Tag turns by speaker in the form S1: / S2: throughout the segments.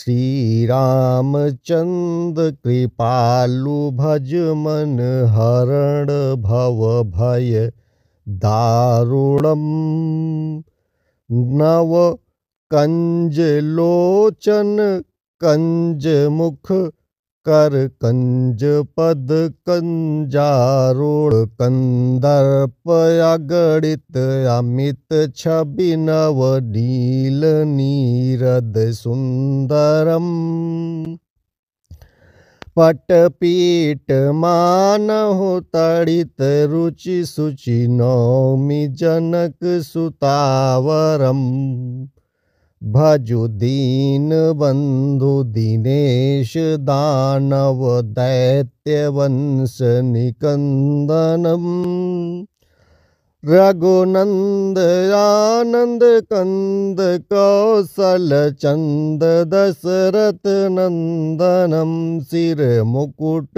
S1: श्री रामचंद्र कृपालु भज मन हरण भव भय दारुणम नव कंज लोचन कंज मुख कर कंज पद कंजारूढ़ कंदर्प अगणित अमित छवि नव नील नीरद सुंदरम पटपीट मान हो तड़ित रुचि सुचि नौमी जनक सुतावरम भजु दीन बंधु दिनेश दानव दैत्यवंश निकंदनम रघुनंद आनंद कंद कौशल चंद दशरथ नंदनम सिर मुकुट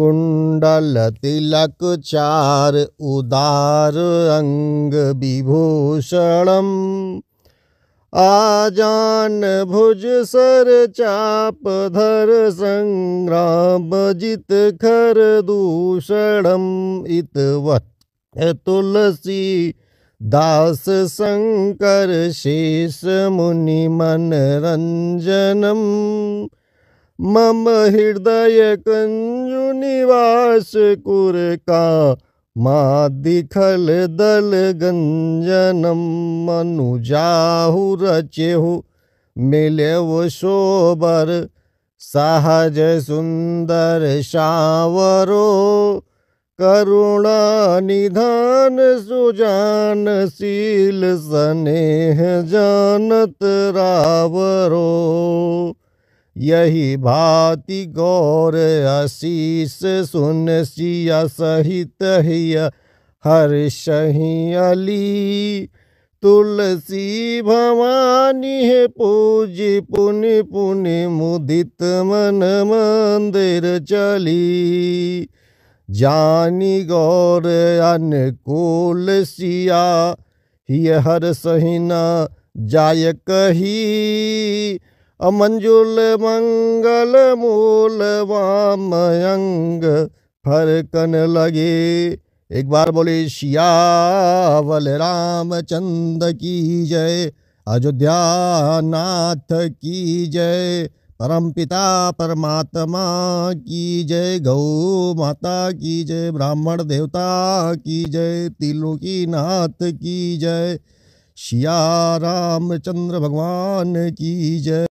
S1: कुंडल तिलक चार उदार अंग विभूषणम आजान भुज सर चाप धर संग्राम जित खर दूषणम इत तुलसी दास शंकर शेष मुनि रंजनम मम हृदय कंजु निवास कुर का मादिखल दल गंजनम मनुजाहु रचेहु वो शोबर सहज सुंदर शावरो करुणा निधान सुजान सील स्नेह जानत रावरो यही भाति गौर आशीष सुन सिया सहित हिया सही अली तुलसी भवानी है पूज पुन पुन मुदित मन मंदिर चली जानी गौर अनुकूल सिया हिय हर सहिना जाय कही अमंजुल मंगल मूल अंग फरकन लगे एक बार बोले श्यावल रामचंद्र की जय अयोध्या नाथ की जय परम पिता परमात्मा की जय गौ माता की जय ब्राह्मण देवता की जय की नाथ की जय श्या रामचंद्र भगवान की जय